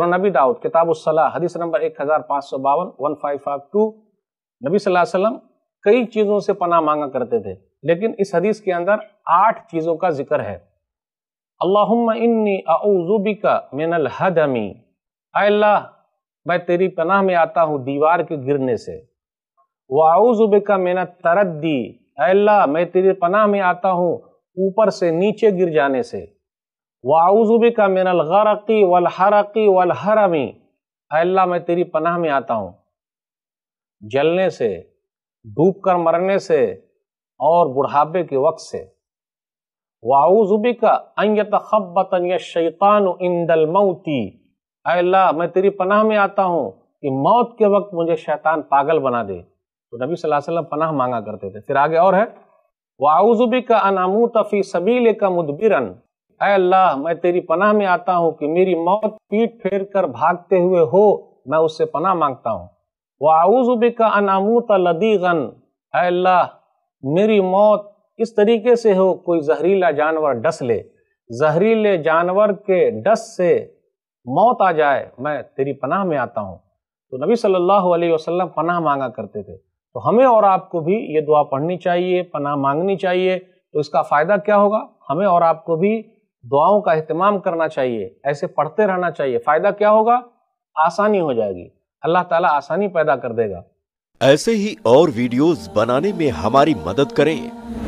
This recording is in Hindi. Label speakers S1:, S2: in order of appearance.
S1: नबी दाऊद किताब हदीस नंबर एक हज़ार पाँच सौ बावन वन फाइव फाइव टू नबी वसल्लम कई चीज़ों से पनाह मांगा करते थे लेकिन इस हदीस के अंदर आठ चीज़ों का जिक्र है अल्लाहुम्मा मिनल हदमी अल्लाह मैं तेरी पनाह में आता हूँ दीवार के गिरने से वाउजुबिका मेना तरद्दी अल्लाह मैं तेरी पनाह में आता हूँ ऊपर से नीचे गिर जाने से वाउजुबी का मिनल गरकी वल हरकी वल हरमी अल्लाह मैं तेरी पनाह में आता हूँ जलने से डूब कर मरने से और बुढ़ापे के वक्त से वाउजुबी का अंगत खबत शैतान इंदल मऊती अल्लाह मैं तेरी पनाह में आता हूँ कि मौत के वक्त मुझे शैतान पागल बना दे तो नबी सल्लल्लाहु अलैहि वसल्लम पनाह मांगा करते थे फिर आगे और है वाउजुबी का अनामूत फ़ी सबीले का मुदबिरन अल्लाह मैं तेरी पनाह में आता हूँ कि मेरी मौत पीट फेर कर भागते हुए हो मैं उससे पनाह मांगता हूँ वाऊजुबे का अनामूत लदीगन अल्लाह मेरी मौत इस तरीके से हो कोई जहरीला जानवर डस ले जहरीले जानवर के डस से मौत आ जाए मैं तेरी पनाह में आता हूँ तो नबी सल्लल्लाहु अलैहि वसल्लम पनाह मांगा करते थे तो हमें और आपको भी ये दुआ पढ़नी चाहिए पनाह मांगनी चाहिए तो इसका फ़ायदा क्या होगा हमें और आपको भी दुआओं का अहतमाम करना चाहिए ऐसे पढ़ते रहना चाहिए फ़ायदा क्या होगा आसानी हो जाएगी अल्लाह ताला आसानी पैदा कर देगा
S2: ऐसे ही और वीडियोस बनाने में हमारी मदद करें